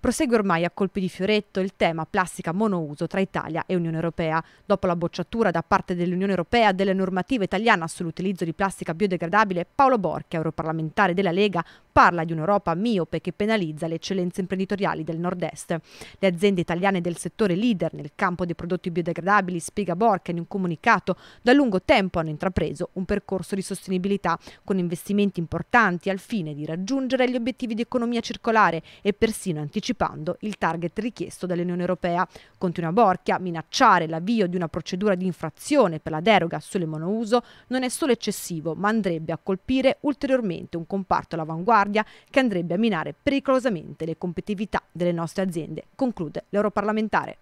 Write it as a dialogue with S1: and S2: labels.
S1: Prosegue ormai a colpi di fioretto il tema plastica monouso tra Italia e Unione Europea. Dopo la bocciatura da parte dell'Unione Europea della normativa italiana sull'utilizzo di plastica biodegradabile, Paolo Borchi, europarlamentare della Lega, parla di un'Europa miope che penalizza le eccellenze imprenditoriali del nord-est. Le aziende italiane del settore leader nel campo dei prodotti biodegradabili, spiega Borca in un comunicato, da lungo tempo hanno intrapreso un percorso di sostenibilità con investimenti importanti al fine di raggiungere gli obiettivi di economia circolare e persino anticipando il target richiesto dall'Unione Europea. Continua Borchia, a minacciare l'avvio di una procedura di infrazione per la deroga sulle monouso non è solo eccessivo, ma andrebbe a colpire ulteriormente un comparto all'avanguardia guardia che andrebbe a minare pericolosamente le competitività delle nostre aziende, conclude l'europarlamentare.